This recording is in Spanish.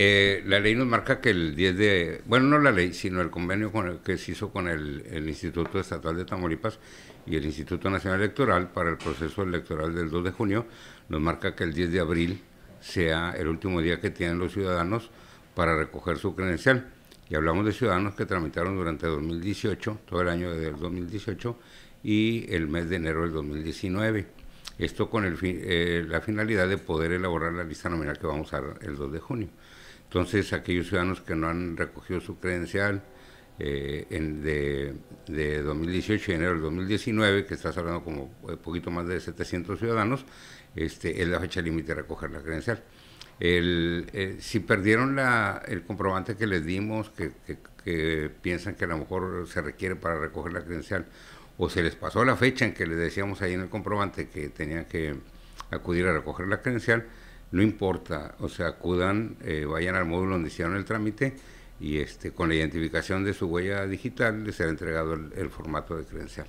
Eh, la ley nos marca que el 10 de, bueno, no la ley, sino el convenio que se hizo con el, el, Instituto Estatal de Tamaulipas y el Instituto Nacional Electoral para el proceso electoral del 2 de junio, nos marca que el 10 de abril sea el último día que tienen los ciudadanos para recoger su credencial. Y hablamos de ciudadanos que tramitaron durante 2018, todo el año del 2018 y el mes de enero del 2019. Esto con eh, la finalidad de poder elaborar la lista nominal que vamos a dar el 2 de junio. Entonces, aquellos ciudadanos que no han recogido su credencial eh, en de, 2018 y enero del 2019, que estás hablando como un eh, poquito más de 700 ciudadanos, este, es la fecha límite de recoger la credencial. si perdieron la, el comprobante que les dimos, que, piensan que a lo mejor se requiere para recoger la credencial, o se les pasó la fecha en que les decíamos ahí en el comprobante que tenían que acudir a recoger la credencial, no importa, o sea, acudan, eh, vayan al módulo donde hicieron el trámite y este, con la identificación de su huella digital les será entregado el formato de credencial.